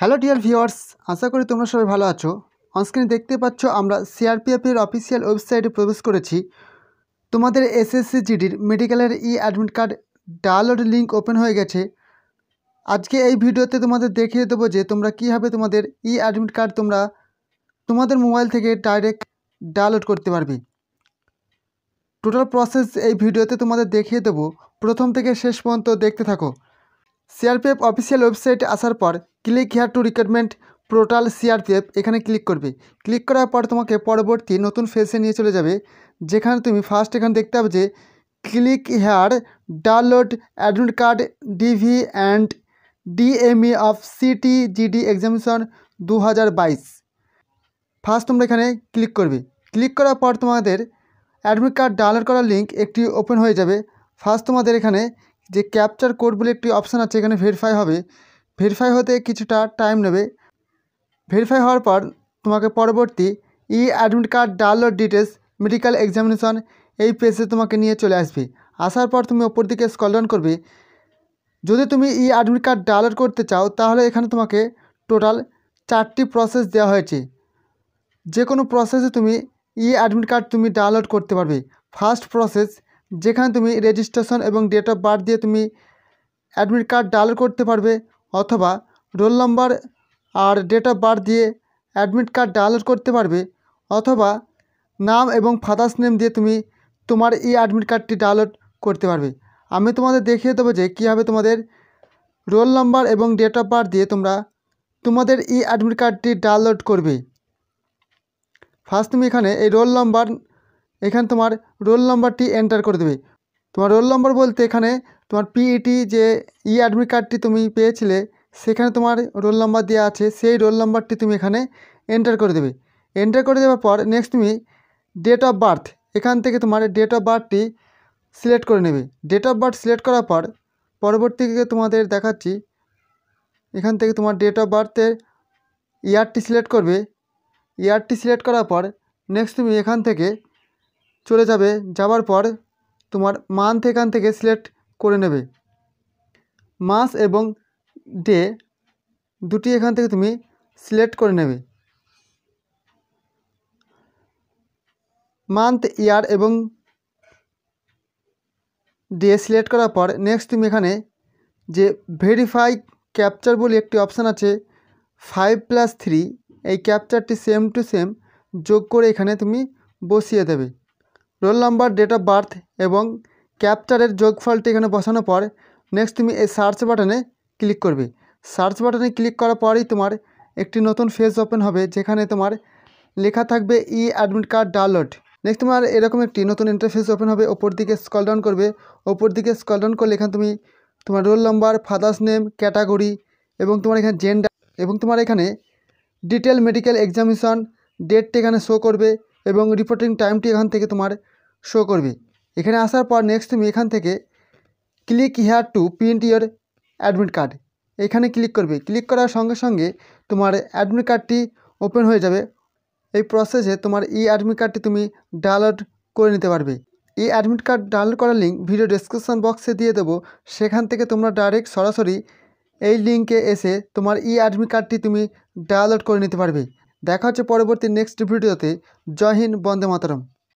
hello dear viewers আশা করি তোমরা সবাই ভালো আছো অনস্ক্রিনে দেখতে পাচ্ছ আমরা সিআরপিএফের অফিসিয়াল ওয়েবসাইটে প্রবেশ করেছি তোমাদের এসএসসি জিডির মেডিকেলের e admit card download link open হয়ে গেছে আজকে এই ভিডিওতে তোমাদের দেখিয়ে দেবো যে তোমরা কীভাবে তোমাদের ই অ্যাডমিট কার্ড তোমরা তোমাদের মোবাইল থেকে ডাইরেক্ট ডাউনলোড করতে পারবে টোটাল প্রসেস এই ভিডিওতে তোমাদের দেখিয়ে দেবো প্রথম থেকে শেষ পর্যন্ত দেখতে থাকো সিআরপিএফ অফিসিয়াল ওয়েবসাইটে আসার পর click here to recruitment portal CRPF এখানে ক্লিক করবে ক্লিক করার পর তোমাকে পরবর্তী নতুন ফেসে নিয়ে চলে যাবে যেখানে তুমি ফার্স্ট এখানে দেখতে পাবে যে click here download admit card DV and DME of CT GD examination দু হাজার বাইশ ফার্স্ট তোমরা এখানে ক্লিক করবে ক্লিক করার পর তোমাদের অ্যাডমিট কার্ড ডাউনলোড করার লিঙ্ক একটি ওপেন হয়ে যাবে ফার্স্ট তোমাদের এখানে যে ক্যাপচার কোড বলে একটি অপশান আছে এখানে ভেরিফাই হবে ভেরিফাই হতে কিছুটা টাইম নেবে ভেরিফাই হওয়ার পর তোমাকে পরবর্তী e admit card download details medical examination এই পেজে তোমাকে নিয়ে চলে আসবে আসার পর তুমি ওপর দিকে স্কলডাউন করবে যদি তুমি ই অ্যাডমিট কার্ড ডাউনলোড করতে চাও তাহলে এখানে তোমাকে টোটাল চারটি প্রসেস দেওয়া হয়েছে যে কোনো প্রসেসে তুমি ই অ্যাডমিট কার্ড তুমি ডাউনলোড করতে পারবে ফার্স্ট প্রসেস যেখানে তুমি রেজিস্ট্রেশন এবং ডেট অফ বার্থ দিয়ে তুমি অ্যাডমিট কার্ড ডাউনলোড করতে পারবে অথবা রোল নাম্বার আর ডেট অফ বার্থ দিয়ে অ্যাডমিট কার্ড ডাউনলোড করতে পারবে অথবা নাম এবং ফাদার্স নেম দিয়ে তুমি তোমার এই অ্যাডমিট কার্ডটি ডাউনলোড করতে পারবে আমি তোমাদের দেখিয়ে দেবো যে কীভাবে তোমাদের রোল নাম্বার এবং ডেট অফ বার্থ দিয়ে তোমরা তোমাদের ই অ্যাডমিট কার্ডটি ডাউনলোড করবে ফার্স্ট তুমি এখানে এই রোল নাম্বার এখানে তোমার রোল নম্বরটি এন্টার করে দেবে তোমার রোল নম্বর বলতে এখানে তোমার পিইটি e যে ই অ্যাডমিট কার্ডটি তুমি পেয়েছিলে সেখানে তোমার রোল নম্বর দেওয়া আছে সেই রোল নম্বরটি তুমি এখানে এন্টার করে দেবে এন্টার করে দেওয়ার পর নেক্সট তুমি ডেট অফ বার্থ এখান থেকে তোমার ডেট অফ বার্থটি সিলেক্ট করে নেবে ডেট অফ বার্থ সিলেক্ট করার পর পরবর্তীকে তোমাদের দেখাচ্ছি এখান থেকে তোমার ডেট অফ বার্থের ইয়ারটি সিলেক্ট করবে ইয়ারটি সিলেক্ট করার পর নেক্সট তুমি এখান থেকে চলে যাবে যাওয়ার পর তোমার মান্থ এখান থেকে সিলেক্ট করে নেবে মাস এবং ডে দুটি এখান থেকে তুমি সিলেক্ট করে নেবে মান্থ ইয়ার এবং ডে সিলেক্ট করার পর নেক্সট তুমি এখানে যে ভেরিফাই ক্যাপচার বলে একটি অপশান আছে ফাইভ প্লাস থ্রি এই ক্যাপচারটি সেম টু সেম যোগ করে এখানে তুমি বসিয়ে দেবে roll number date of birth এবং ক্যাপচারের যোগফলটি এখানে বসানোর পর নেক্সট তুমি এই সার্চ বাটনে ক্লিক করবে সার্চ বাটনে ক্লিক করার পরই তোমার একটি নতুন ফেজ ওপেন হবে যেখানে তোমার লেখা থাকবে e admit card download next তোমার এরকম একটি নতুন ইন্টারফেস ওপেন হবে ওপর দিকে স্কল ডাউন করবে ওপর দিকে স্কল ডাউন করলে এখানে তুমি তোমার roll number father's name category এবং তোমার এখানে জেন্ডার এবং তোমার এখানে ডিটেল মেডিকেল এক্সামিশন ডেটটা এখানে শো করবে এবং রিপোর্টিং টাইমটি এখান থেকে তোমার শো করবে এখানে আসার পর নেক্সট তুমি এখান থেকে click here to print your admit card এখানে ক্লিক করবে ক্লিক করার সঙ্গে সঙ্গে তোমার অ্যাডমিট কার্ডটি ওপেন হয়ে যাবে এই প্রসেসে তোমার ই অ্যাডমিট কার্ডটি তুমি ডাউনলোড করে নিতে পারবে ই অ্যাডমিট কার্ড ডাউনলোড করার লিঙ্ক ভিডিও ডিসক্রিপশান বক্সে দিয়ে দেবো সেখান থেকে তোমরা ডাইরেক্ট সরাসরি এই লিঙ্কে এসে তোমার ই অ্যাডমিট কার্ডটি তুমি ডাউনলোড করে নিতে পারবে দেখা হচ্ছে পরবর্তী নেক্সট ভিডিওতে জয় হিন্দ বন্দে মাতরম